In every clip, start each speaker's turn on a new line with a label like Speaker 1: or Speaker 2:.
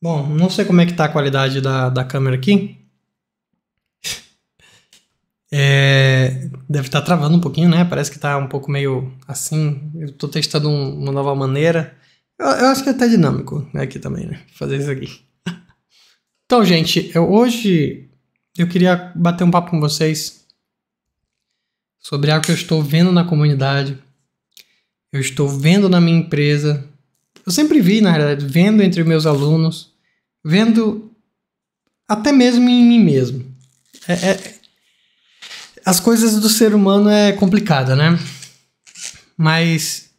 Speaker 1: Bom, não sei como é que tá a qualidade da, da câmera aqui. É, deve estar tá travando um pouquinho, né? Parece que tá um pouco meio assim. Eu tô testando um, uma nova maneira. Eu, eu, acho que é até dinâmico né? aqui também, né? Fazer isso aqui. então, gente, eu, hoje eu queria bater um papo com vocês sobre algo que eu estou vendo na comunidade, eu estou vendo na minha empresa eu sempre vi, na realidade, vendo entre meus alunos, vendo até mesmo em mim mesmo. É, é, as coisas do ser humano é complicada, né? Mas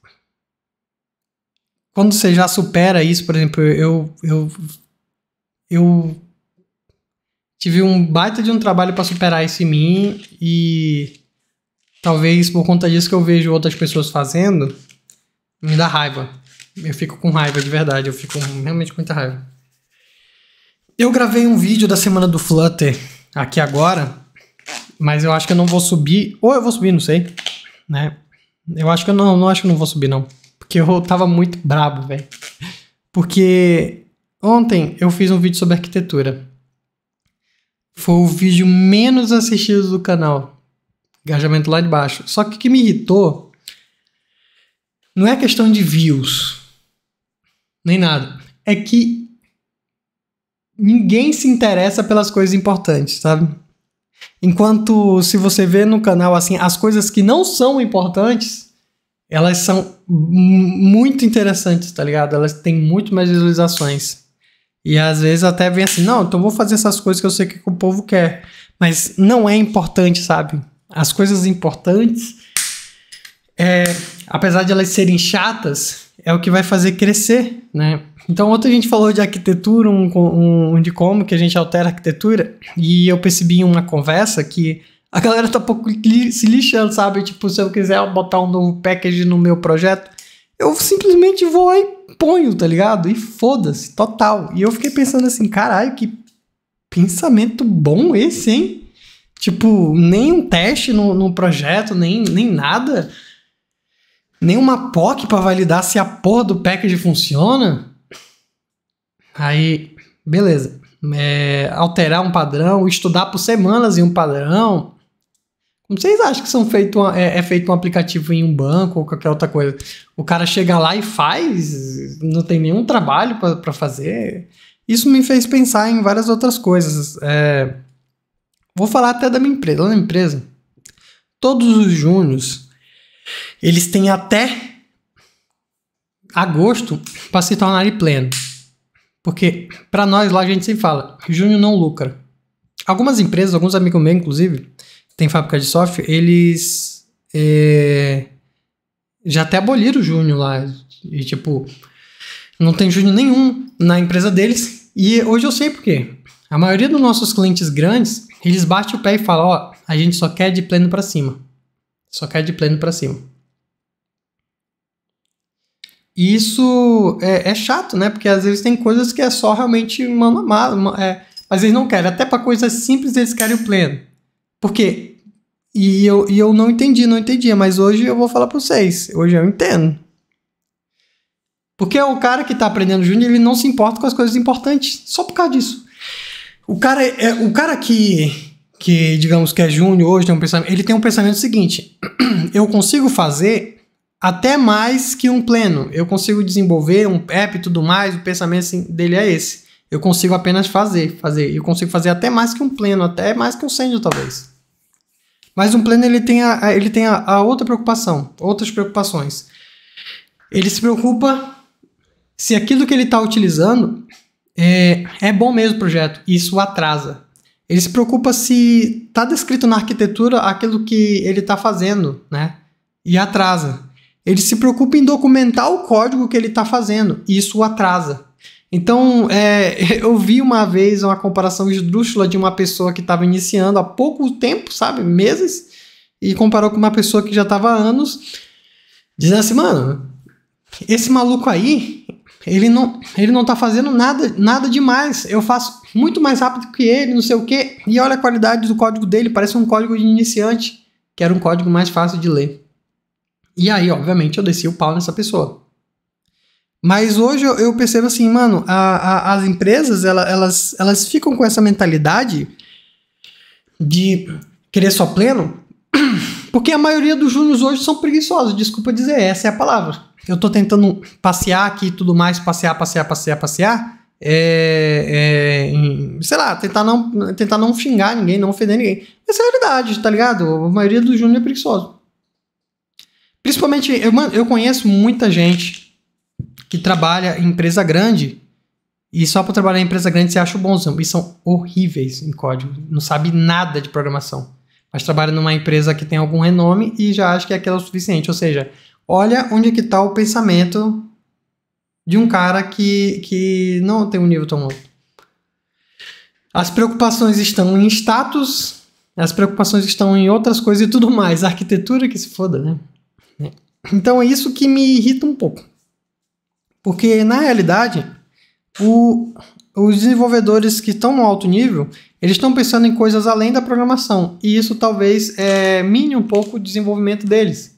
Speaker 1: quando você já supera isso, por exemplo, eu eu eu tive um baita de um trabalho para superar isso em mim e talvez por conta disso que eu vejo outras pessoas fazendo, me dá raiva. Eu fico com raiva de verdade, eu fico realmente com muita raiva. Eu gravei um vídeo da semana do Flutter aqui agora, mas eu acho que eu não vou subir, ou eu vou subir, não sei, né? Eu acho que eu não, não acho que eu não vou subir não, porque eu tava muito brabo, velho. Porque ontem eu fiz um vídeo sobre arquitetura. Foi o vídeo menos assistido do canal. Engajamento lá de baixo. Só que o que me irritou não é questão de views, nem nada. É que ninguém se interessa pelas coisas importantes, sabe? Enquanto se você vê no canal assim, as coisas que não são importantes, elas são muito interessantes, tá ligado? Elas têm muito mais visualizações. E às vezes até vem assim, não, então vou fazer essas coisas que eu sei que o povo quer. Mas não é importante, sabe? As coisas importantes é, apesar de elas serem chatas, é o que vai fazer crescer, né? Então, ontem a gente falou de arquitetura, um, um, um de como que a gente altera a arquitetura, e eu percebi em uma conversa que a galera tá um pouco li se lixando, sabe? Tipo, se eu quiser botar um novo package no meu projeto, eu simplesmente vou aí e ponho, tá ligado? E foda-se, total. E eu fiquei pensando assim, caralho, que pensamento bom esse, hein? Tipo, nem um teste no, no projeto, nem, nem nada nenhuma POC para validar se a porra do package funciona. Aí, beleza. É, alterar um padrão, estudar por semanas em um padrão. Como vocês acham que são feito uma, é, é, feito um aplicativo em um banco ou qualquer outra coisa? O cara chega lá e faz, não tem nenhum trabalho para fazer. Isso me fez pensar em várias outras coisas. É, vou falar até da minha empresa. na empresa, todos os júniors eles têm até agosto para se tornarem pleno. Porque para nós lá a gente sempre fala, junho não lucra. Algumas empresas, alguns amigos meus inclusive, tem fábrica de software, eles é, já até aboliram o junho lá. E tipo, não tem junho nenhum na empresa deles. E hoje eu sei por quê. A maioria dos nossos clientes grandes, eles batem o pé e falam, ó, a gente só quer de pleno para cima. Só cai de pleno para cima. E isso é, é, chato, né? Porque às vezes tem coisas que é só realmente mano a mano. É, mas eles não querem. Até para coisas simples eles querem o pleno. Por quê? E eu, e eu não entendi, não entendia. Mas hoje eu vou falar para vocês. Hoje eu entendo. Porque o cara que está aprendendo júnior, ele não se importa com as coisas importantes. Só por causa disso. O cara, é, o cara que que digamos que é júnior hoje tem um pensamento, ele tem um pensamento seguinte: eu consigo fazer até mais que um pleno. Eu consigo desenvolver um app e tudo mais, o pensamento assim, dele é esse. Eu consigo apenas fazer, fazer. Eu consigo fazer até mais que um pleno, até mais que um sênior talvez. Mas um pleno ele tem a, ele tem a, a outra preocupação, outras preocupações. Ele se preocupa se aquilo que ele está utilizando é, é bom mesmo o projeto. Isso atrasa. Ele se preocupa se está descrito na arquitetura aquilo que ele está fazendo, né? E atrasa. Ele se preocupa em documentar o código que ele está fazendo, e isso o atrasa. Então, é, eu vi uma vez uma comparação esdrúxula de uma pessoa que estava iniciando há pouco tempo, sabe, meses, e comparou com uma pessoa que já estava há anos, dizendo assim, mano, esse maluco aí, ele não, ele não tá fazendo nada, nada demais. Eu faço muito mais rápido que ele, não sei o quê. E olha a qualidade do código dele, parece um código de iniciante, que era um código mais fácil de ler. E aí, obviamente, eu desci o pau nessa pessoa. Mas hoje eu percebo assim, mano, a, a, as empresas, elas, elas ficam com essa mentalidade de querer só pleno, porque a maioria dos júniors hoje são preguiçosos, desculpa dizer, essa é a palavra. Eu estou tentando passear aqui e tudo mais, passear, passear, passear, passear. É, é, sei lá, tentar não, tentar não xingar ninguém, não ofender ninguém. Essa é a realidade, tá ligado? A maioria dos júnior é preguiçoso. Principalmente, eu, eu conheço muita gente que trabalha em empresa grande e só para trabalhar em empresa grande você acha o bonzão. E são horríveis em código. Não sabe nada de programação mas trabalha numa empresa que tem algum renome e já acha que aquilo é o suficiente. Ou seja, olha onde é que está o pensamento de um cara que, que não tem um nível tão alto. As preocupações estão em status, as preocupações estão em outras coisas e tudo mais. A arquitetura que se foda, né? É. Então é isso que me irrita um pouco. Porque, na realidade, o, os desenvolvedores que estão no alto nível, eles estão pensando em coisas além da programação, e isso talvez é, mine um pouco o desenvolvimento deles.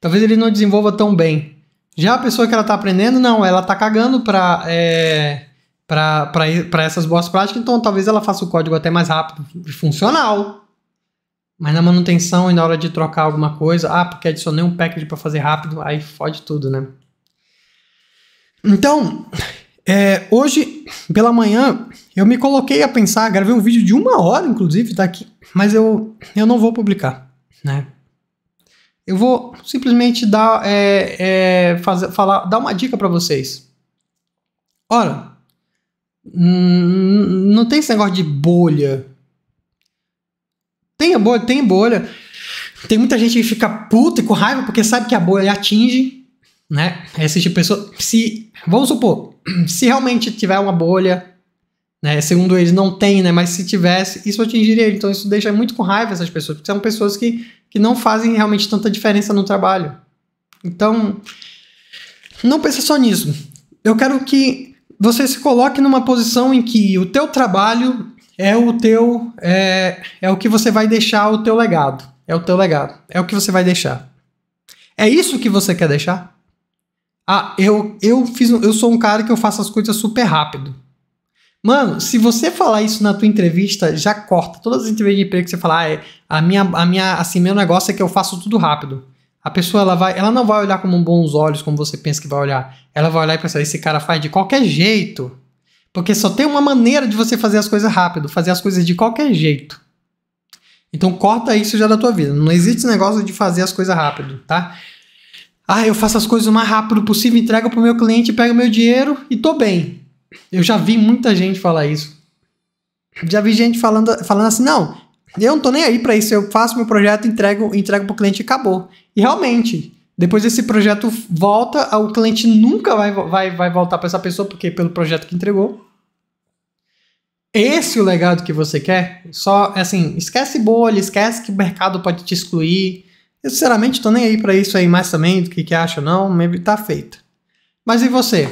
Speaker 1: Talvez ele não desenvolva tão bem. Já a pessoa que ela está aprendendo, não, ela está cagando para é, para essas boas práticas, então talvez ela faça o código até mais rápido e funcional. Mas na manutenção e na hora de trocar alguma coisa, ah, porque adicionei um package para fazer rápido, aí fode tudo, né? Então, é, hoje, pela manhã, eu me coloquei a pensar, gravei um vídeo de uma hora, inclusive, tá aqui, mas eu, eu não vou publicar, né? Eu vou simplesmente dar, é, é, fazer, falar, dar uma dica para vocês. Ora, hum, não tem esse negócio de bolha. Tem bolha, tem bolha. Tem muita gente que fica puta e com raiva porque sabe que a bolha atinge, né? Esse tipo de pessoa. Se, vamos supor, se realmente tiver uma bolha, né, segundo eles não tem, né, mas se tivesse, isso atingiria ele. Então isso deixa muito com raiva essas pessoas, porque são pessoas que, que não fazem realmente tanta diferença no trabalho. Então, não pense só nisso. Eu quero que você se coloque numa posição em que o teu trabalho é o teu é, é o que você vai deixar o teu legado. É o teu legado. É o que você vai deixar. É isso que você quer deixar? Ah, eu, eu, fiz, eu sou um cara que eu faço as coisas super rápido. Mano, se você falar isso na tua entrevista, já corta. Todas as entrevistas de emprego que você falar, ah, é, a minha, a minha, assim, meu negócio é que eu faço tudo rápido. A pessoa ela vai, ela não vai olhar com bons olhos como você pensa que vai olhar. Ela vai olhar e pensar, esse cara faz de qualquer jeito. Porque só tem uma maneira de você fazer as coisas rápido, fazer as coisas de qualquer jeito. Então corta isso já da tua vida. Não existe negócio de fazer as coisas rápido, tá? Ah, eu faço as coisas o mais rápido possível, entrego para o meu cliente, pego meu dinheiro e tô bem. Eu já vi muita gente falar isso. Já vi gente falando, falando assim, não, eu não tô nem aí para isso, eu faço meu projeto, entrego, entrego o cliente e acabou. E realmente, depois desse projeto volta, o cliente nunca vai, vai, vai voltar para essa pessoa, porque pelo projeto que entregou. Esse é o legado que você quer? Só, assim, esquece bolha, esquece que o mercado pode te excluir, eu sinceramente estou nem aí para isso aí mais também, do que, que acha não, maybe tá feito. Mas e você?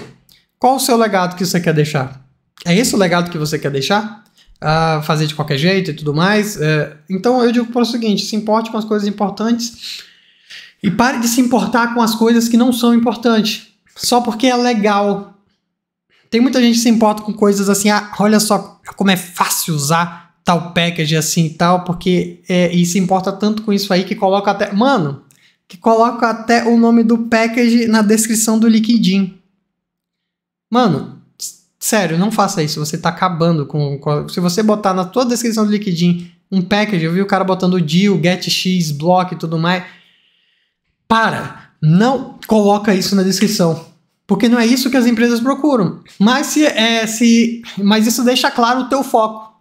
Speaker 1: Qual o seu legado que você quer deixar? É esse o legado que você quer deixar? Uh, fazer de qualquer jeito e tudo mais? Uh, então eu digo para o seguinte: se importe com as coisas importantes e pare de se importar com as coisas que não são importantes. Só porque é legal. Tem muita gente que se importa com coisas assim, ah, olha só como é fácil usar tal package assim e tal, porque é, e se importa tanto com isso aí que coloca até. Mano, que coloca até o nome do package na descrição do LinkedIn. Mano, sério, não faça isso. Você tá acabando com, com. se você botar na tua descrição do LinkedIn um package, eu vi o cara botando deal, getx, block e tudo mais. Para! Não coloca isso na descrição. Porque não é isso que as empresas procuram. Mas se é se mas isso deixa claro o teu foco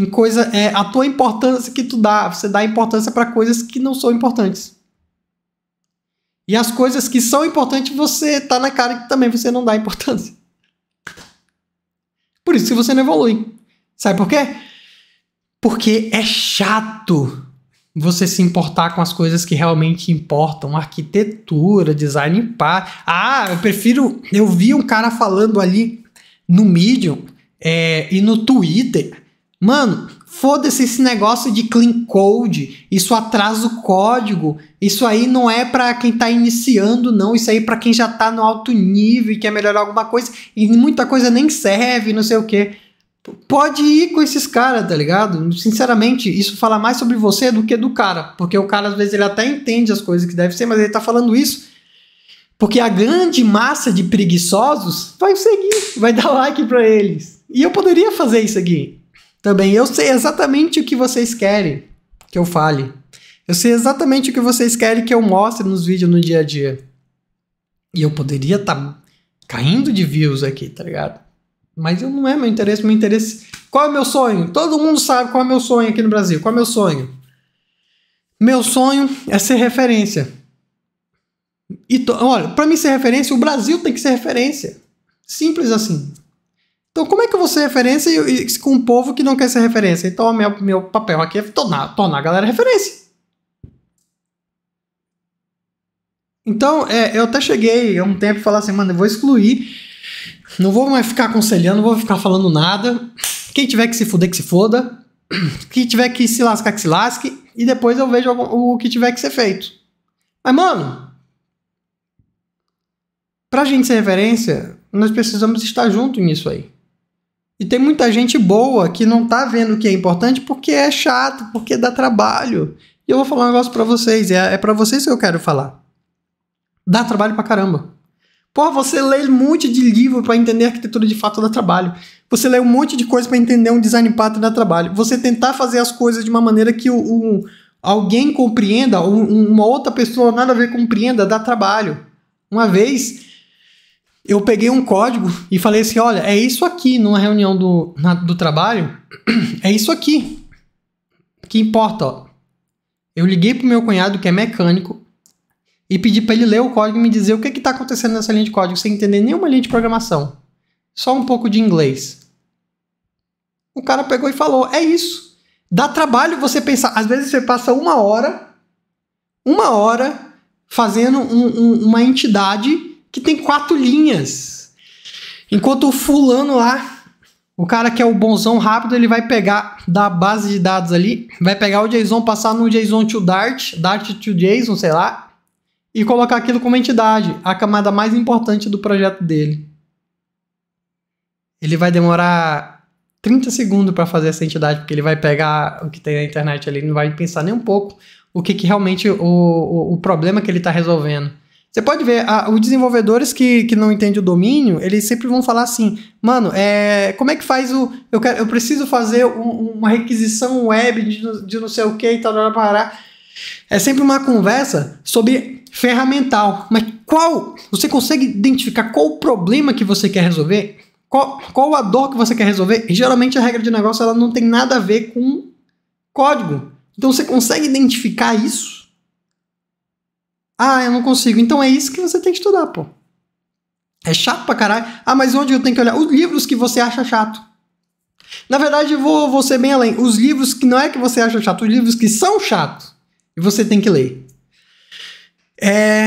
Speaker 1: em coisa é a tua importância que tu dá, você dá importância para coisas que não são importantes. E as coisas que são importantes, você tá na cara que também você não dá importância. Por isso que você não evolui. Sabe por quê? Porque é chato você se importar com as coisas que realmente importam, arquitetura, design pá Ah, eu prefiro. Eu vi um cara falando ali no Medium é, e no Twitter Mano, foda-se esse negócio de clean code, isso atrasa o código, isso aí não é para quem tá iniciando não, isso aí é para quem já tá no alto nível e quer melhorar alguma coisa e muita coisa nem serve, não sei o quê. Pode ir com esses caras, tá ligado? Sinceramente, isso fala mais sobre você do que do cara, porque o cara às vezes ele até entende as coisas que deve ser, mas ele tá falando isso porque a grande massa de preguiçosos vai seguir, vai dar like para eles. E eu poderia fazer isso aqui, também. Eu sei exatamente o que vocês querem que eu fale. Eu sei exatamente o que vocês querem que eu mostre nos vídeos no dia a dia. E eu poderia estar tá caindo de views aqui, tá ligado? Mas eu, não é meu interesse, meu interesse. Qual é o meu sonho? Todo mundo sabe qual é o meu sonho aqui no Brasil. Qual é o meu sonho? Meu sonho é ser referência. E to... olha, para mim ser referência, o Brasil tem que ser referência. Simples assim. Então, como é que eu vou ser referência com um povo que não quer ser referência? Então, meu, meu papel aqui é tornar, tornar a galera referência. Então, é, eu até cheguei há um tempo e falar assim, mano, eu vou excluir. Não vou mais ficar aconselhando, não vou ficar falando nada. Quem tiver que se fuder, que se foda. Quem tiver que se lascar, que se lasque. E depois eu vejo o, o que tiver que ser feito. Mas, mano, pra gente ser referência, nós precisamos estar junto nisso aí. E tem muita gente boa que não tá vendo o que é importante porque é chato, porque dá trabalho. E eu vou falar um negócio para vocês, é, é para vocês que eu quero falar. Dá trabalho pra caramba. Porra, você lê um monte de livro para entender arquitetura de fato dá trabalho. Você lê um monte de coisa para entender um design pattern dá trabalho. Você tentar fazer as coisas de uma maneira que o, o alguém compreenda, ou uma outra pessoa nada a ver compreenda, dá trabalho. Uma vez eu peguei um código e falei assim: olha, é isso aqui numa reunião do, na, do trabalho, é isso aqui que importa. Ó. Eu liguei pro meu cunhado, que é mecânico, e pedi para ele ler o código e me dizer o que está acontecendo nessa linha de código, sem entender nenhuma linha de programação. Só um pouco de inglês. O cara pegou e falou: é isso. Dá trabalho você pensar. Às vezes você passa uma hora, uma hora, fazendo um, um, uma entidade que tem quatro linhas. Enquanto o fulano lá, o cara que é o bonzão rápido, ele vai pegar da base de dados ali, vai pegar o JSON, passar no JSON to Dart, Dart to JSON, sei lá, e colocar aquilo como entidade, a camada mais importante do projeto dele. Ele vai demorar 30 segundos para fazer essa entidade, porque ele vai pegar o que tem na internet ali, não vai pensar nem um pouco o que, que realmente o, o, o problema que ele está resolvendo. Você pode ver, a, os desenvolvedores que, que não entendem o domínio, eles sempre vão falar assim, mano, é, como é que faz o. Eu, quero, eu preciso fazer um, uma requisição web de, de não sei o que e tal, tal, tal. É sempre uma conversa sobre ferramental. Mas qual. Você consegue identificar qual o problema que você quer resolver? Qual, qual a dor que você quer resolver? E, geralmente a regra de negócio ela não tem nada a ver com código. Então você consegue identificar isso? Ah, eu não consigo. Então é isso que você tem que estudar, pô. É chato pra caralho. Ah, mas onde eu tenho que olhar? Os livros que você acha chato. Na verdade, eu vou, vou ser bem além. Os livros que não é que você acha chato, os livros que são chato e você tem que ler. É.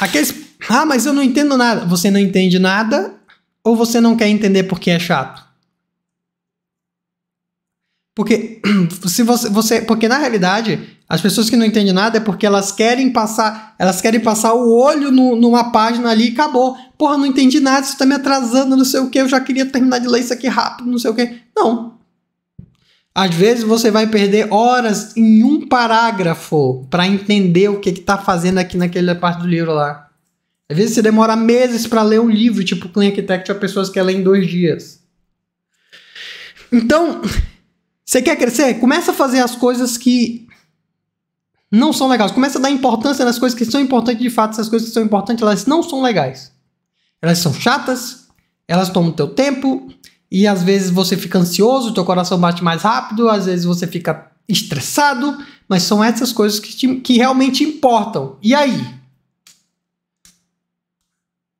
Speaker 1: Aqueles. Ah, mas eu não entendo nada. Você não entende nada ou você não quer entender porque é chato? Porque se você, você porque na realidade as pessoas que não entendem nada é porque elas querem passar, elas querem passar o olho no, numa página ali e acabou. Porra, não entendi nada, isso tá me atrasando, não sei o que, eu já queria terminar de ler isso aqui rápido, não sei o que. Não. Às vezes você vai perder horas em um parágrafo para entender o que, que tá fazendo aqui naquela parte do livro lá. Às vezes você demora meses para ler um livro, tipo Clean Architecture, pessoas que lê em dois dias. Então, você quer crescer? Começa a fazer as coisas que não são legais. Começa a dar importância nas coisas que são importantes de fato. Essas coisas que são importantes, elas não são legais. Elas são chatas, elas tomam teu tempo, e às vezes você fica ansioso, teu coração bate mais rápido, às vezes você fica estressado, mas são essas coisas que, te, que realmente importam. E aí?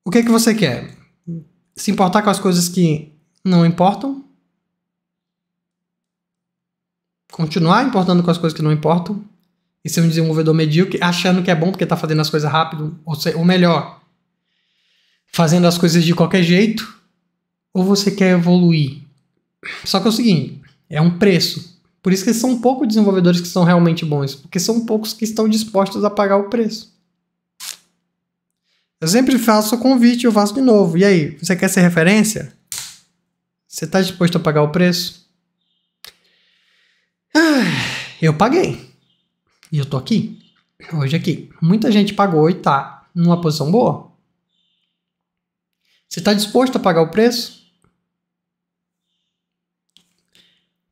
Speaker 1: O que é que você quer? Se importar com as coisas que não importam? Continuar importando com as coisas que não importam? e ser um desenvolvedor medíocre achando que é bom porque está fazendo as coisas rápido, ou, se, ou melhor, fazendo as coisas de qualquer jeito, ou você quer evoluir. Só que é o seguinte, é um preço. Por isso que são poucos desenvolvedores que são realmente bons, porque são poucos que estão dispostos a pagar o preço. Eu sempre faço o convite, eu faço de novo. E aí, você quer ser referência? Você está disposto a pagar o preço? eu paguei. E eu tô aqui, hoje aqui. Muita gente pagou e tá numa posição boa. Você está disposto a pagar o preço?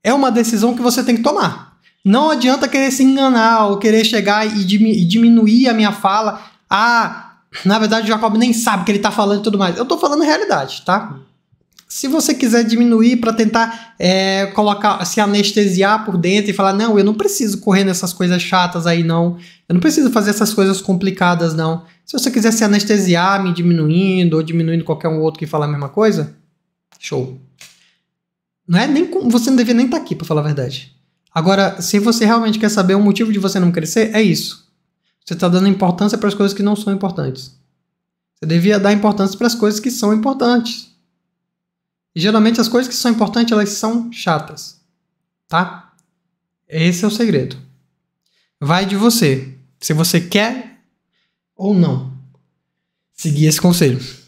Speaker 1: É uma decisão que você tem que tomar. Não adianta querer se enganar ou querer chegar e diminuir a minha fala. Ah, na verdade o Jacob nem sabe o que ele está falando e tudo mais. Eu estou falando realidade, tá? Se você quiser diminuir para tentar é, colocar, se anestesiar por dentro e falar, não, eu não preciso correr nessas coisas chatas aí, não. Eu não preciso fazer essas coisas complicadas, não. Se você quiser se anestesiar me diminuindo ou diminuindo qualquer um outro que fala a mesma coisa, show. Não é nem você não devia nem estar tá aqui para falar a verdade. Agora, se você realmente quer saber o motivo de você não crescer, é isso. Você está dando importância para as coisas que não são importantes. Você devia dar importância para as coisas que são importantes. E geralmente as coisas que são importantes, elas são chatas. Tá? Esse é o segredo. Vai de você. Se você quer ou não seguir esse conselho.